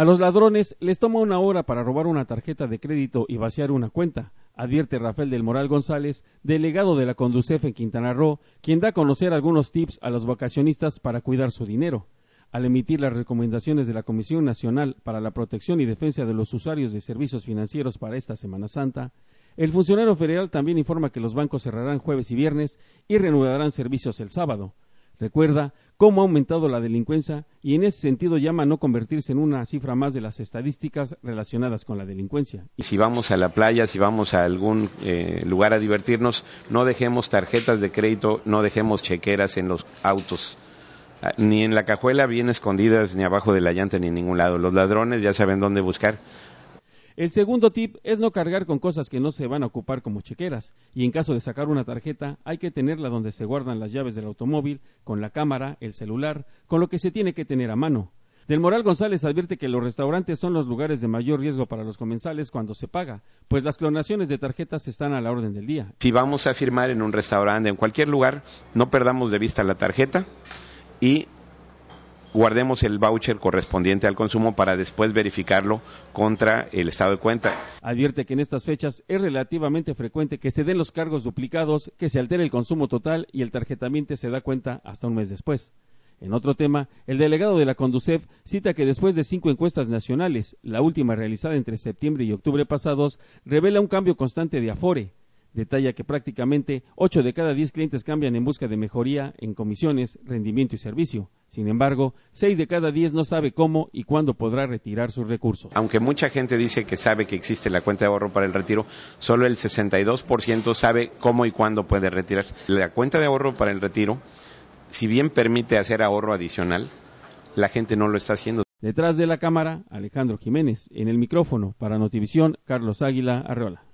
A los ladrones les toma una hora para robar una tarjeta de crédito y vaciar una cuenta, advierte Rafael del Moral González, delegado de la Conducef en Quintana Roo, quien da a conocer algunos tips a los vacacionistas para cuidar su dinero. Al emitir las recomendaciones de la Comisión Nacional para la Protección y Defensa de los Usuarios de Servicios Financieros para esta Semana Santa, el funcionario federal también informa que los bancos cerrarán jueves y viernes y reanudarán servicios el sábado, Recuerda cómo ha aumentado la delincuencia y en ese sentido llama a no convertirse en una cifra más de las estadísticas relacionadas con la delincuencia. Y Si vamos a la playa, si vamos a algún eh, lugar a divertirnos, no dejemos tarjetas de crédito, no dejemos chequeras en los autos ah, ni en la cajuela bien escondidas, ni abajo de la llanta, ni en ningún lado. Los ladrones ya saben dónde buscar. El segundo tip es no cargar con cosas que no se van a ocupar como chequeras y en caso de sacar una tarjeta hay que tenerla donde se guardan las llaves del automóvil, con la cámara, el celular, con lo que se tiene que tener a mano. Del Moral González advierte que los restaurantes son los lugares de mayor riesgo para los comensales cuando se paga, pues las clonaciones de tarjetas están a la orden del día. Si vamos a firmar en un restaurante, en cualquier lugar, no perdamos de vista la tarjeta y guardemos el voucher correspondiente al consumo para después verificarlo contra el estado de cuenta. Advierte que en estas fechas es relativamente frecuente que se den los cargos duplicados, que se altere el consumo total y el tarjetamiento se da cuenta hasta un mes después. En otro tema, el delegado de la Conducef cita que después de cinco encuestas nacionales, la última realizada entre septiembre y octubre pasados, revela un cambio constante de Afore, Detalla que prácticamente 8 de cada 10 clientes cambian en busca de mejoría en comisiones, rendimiento y servicio. Sin embargo, 6 de cada 10 no sabe cómo y cuándo podrá retirar sus recursos. Aunque mucha gente dice que sabe que existe la cuenta de ahorro para el retiro, solo el 62% sabe cómo y cuándo puede retirar. La cuenta de ahorro para el retiro, si bien permite hacer ahorro adicional, la gente no lo está haciendo. Detrás de la cámara, Alejandro Jiménez. En el micrófono, para Notivisión, Carlos Águila Arreola.